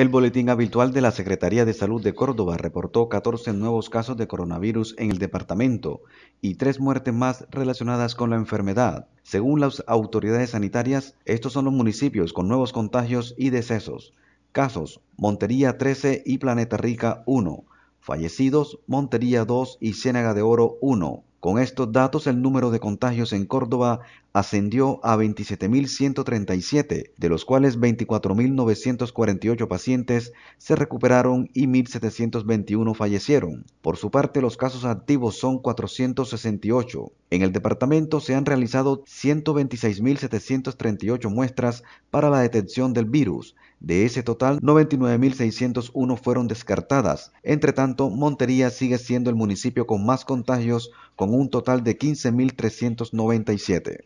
El boletín habitual de la Secretaría de Salud de Córdoba reportó 14 nuevos casos de coronavirus en el departamento y tres muertes más relacionadas con la enfermedad. Según las autoridades sanitarias, estos son los municipios con nuevos contagios y decesos. Casos, Montería 13 y Planeta Rica 1. Fallecidos, Montería 2 y Ciénaga de Oro 1. Con estos datos, el número de contagios en Córdoba ascendió a 27.137, de los cuales 24.948 pacientes se recuperaron y 1.721 fallecieron. Por su parte, los casos activos son 468. En el departamento se han realizado 126.738 muestras para la detección del virus. De ese total, 99.601 fueron descartadas. Entre tanto, Montería sigue siendo el municipio con más contagios, con un total de 15.397.